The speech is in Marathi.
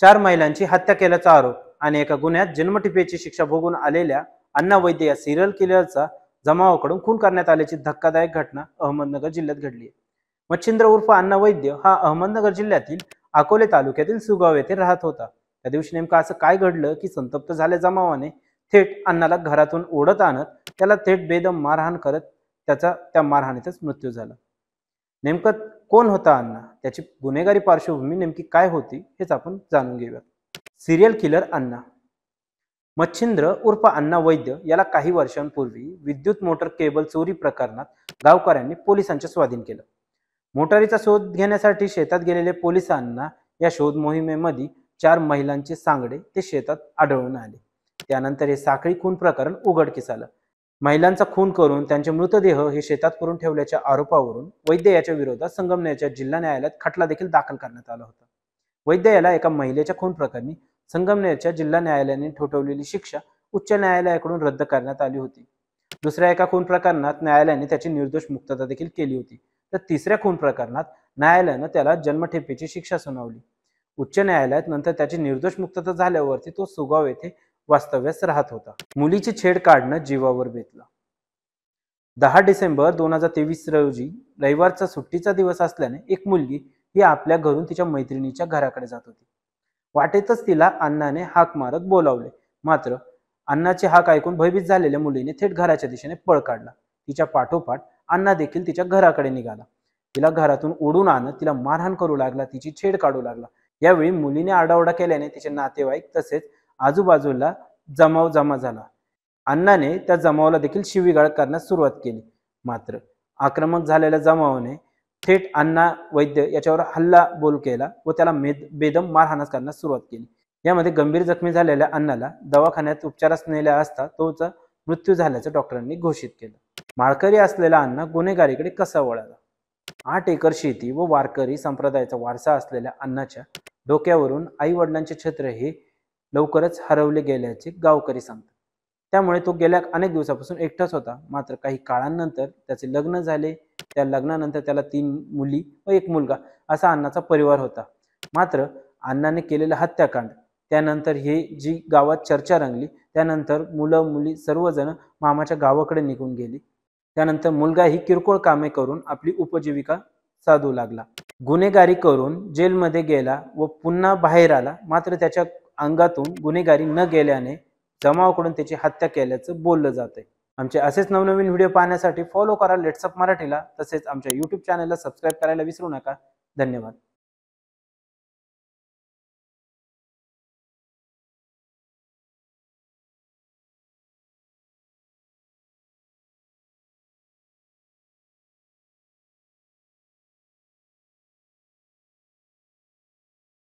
चार महिलांची हत्या केल्याचा आरोप आणि एका गुन्ह्यात जन्मटिपेची शिक्षा भोगून आलेल्या अण्णा वैद्य या सिरियल किलरचा जमावाकडून खून करण्यात आल्याची धक्कादायक घटना अहमदनगर जिल्ह्यात घडली आहे मच्छिंद्र उर्फ अण्णा वैद्य हा अहमदनगर जिल्ह्यातील अकोले तालुक्यातील सुगाव येथे राहत होता त्या दिवशी नेमकं असं काय घडलं की संतप्त झाल्या जमावाने थेट अण्णाला घरातून ओढत आणत त्याला थेट बेदम मारहाण करत त्याचा त्या मारहाणीतच मृत्यू झाला नेमकं कोण होता अण्णा त्याची गुन्हेगारी पार्श्वभूमी नेमकी काय होती हेच आपण जाणून घेऊया सिरियल किलर अण्णा मच्छिंद्र उर्फ अण्णा वैद्य याला काही वर्षांपूर्वी विद्युत मोटर केबल चोरी प्रकरणात गावकऱ्यांनी पोलिसांच्या स्वाधीन केलं मोटारीचा शोध घेण्यासाठी शेतात गेलेले पोलिसांना या शोध मोहिमेमध्ये चार महिलांचे सांगडे ते शेतात आढळून आले त्यानंतर हे साखळी खून प्रकरण उघडकीस आलं महिलांचा खून करून त्यांचे मृतदेह हे शेतात करून ठेवल्याच्या आरोपावरून वैद्य याच्या विरोधात संगमनेरच्या जिल्हा न्यायालयात खटला देखील दाखल करण्यात आला होता वैद्य याला एका महिलेच्या खून प्रकरणी संगमनेरच्या जिल्हा न्यायालयाने ठोठवलेली शिक्षा उच्च न्यायालयाकडून रद्द करण्यात आली होती दुसऱ्या एका खून प्रकरणात न्यायालयाने त्याची निर्दोष मुक्तता देखील केली होती तर तिसऱ्या खून प्रकरणात न्यायालयानं त्याला जन्मठेपेची शिक्षा सुनावली उच्च न्यायालयात नंतर त्याची निर्दोष मुक्तता झाल्यावरती तो सुगाव येथे वास्तव्यास राहत होता मुलीची छेड काढणं जीवावर बेतलं दहा डिसेंबर दोन हजार तेवीस रोजी रविवारचा सुट्टीचा दिवस असल्याने एक मुलगी ही आपल्या घरून तिच्या मैत्रिणीच्या घराकडे जात होती वाटेतच तिला अण्णाने हाक मारत बोलावले मात्र अण्णाचे हाक ऐकून भयभीत झालेल्या मुलीने थेट घराच्या दिशेने पळ काढला तिच्या पाठोपाठ अण्णा देखील तिच्या घराकडे निघाला तिला घरातून ओढून आणत तिला मारहाण करू लागला तिची छेड काढू लागला यावेळी मुलीने आडाओडा केल्याने तिचे नातेवाईक तसेच आजूबाजूला जमाव जमा झाला अण्णाने त्या जमावाला देखील शिवीगाळ करण्यास सुरुवात केली मात्र आक्रमक झालेल्या जमावाने थेट अण्णा वैद्य याच्यावर हल्ला बोल केला व त्याला मेद बेदम मारहाणास करण्यास सुरुवात केली यामध्ये गंभीर जखमी झालेल्या अण्णाला दवाखान्यात उपचारास नेल्या असता तोचा मृत्यू झाल्याचं डॉक्टरांनी घोषित केलं माळकरी असलेला अण्णा गुन्हेगारीकडे कसा वळाला आठ एकर शेती व वारकरी संप्रदायाचा वारसा असलेल्या अण्णाच्या डोक्यावरून आई वडिलांचे छत्र हे लवकरच हरवले गेल्याचे गावकरी सांगतात त्यामुळे तो गेल्या अनेक दिवसापासून एकटाच होता मात्र काही काळानंतर त्याचे लग्न झाले त्या लग्नानंतर त्याला तीन मुली व एक मुलगा असा अण्णाचा परिवार होता मात्र अण्णाने केलेला हत्याकांड त्यानंतर हे जी गावात चर्चा रंगली त्यानंतर मुलं मुली सर्वजण मामाच्या गावाकडे निघून गेली त्यानंतर मुलगा ही किरकोळ कामे करून आपली उपजीविका साधू लागला गुन्हेगारी करून जेलमध्ये गेला व पुन्हा बाहेर आला मात्र त्याच्या अंगातून गुन्हेगारी न गेल्याने जमावाकडून त्याची हत्या केल्याचं बोललं आहे आमचे असेच नवनवीन व्हिडिओ पाहण्यासाठी फॉलो करा लेट्सअप मराठीला तसेच आमच्या यूट्यूब चॅनलला सबस्क्राईब करायला विसरू नका धन्यवाद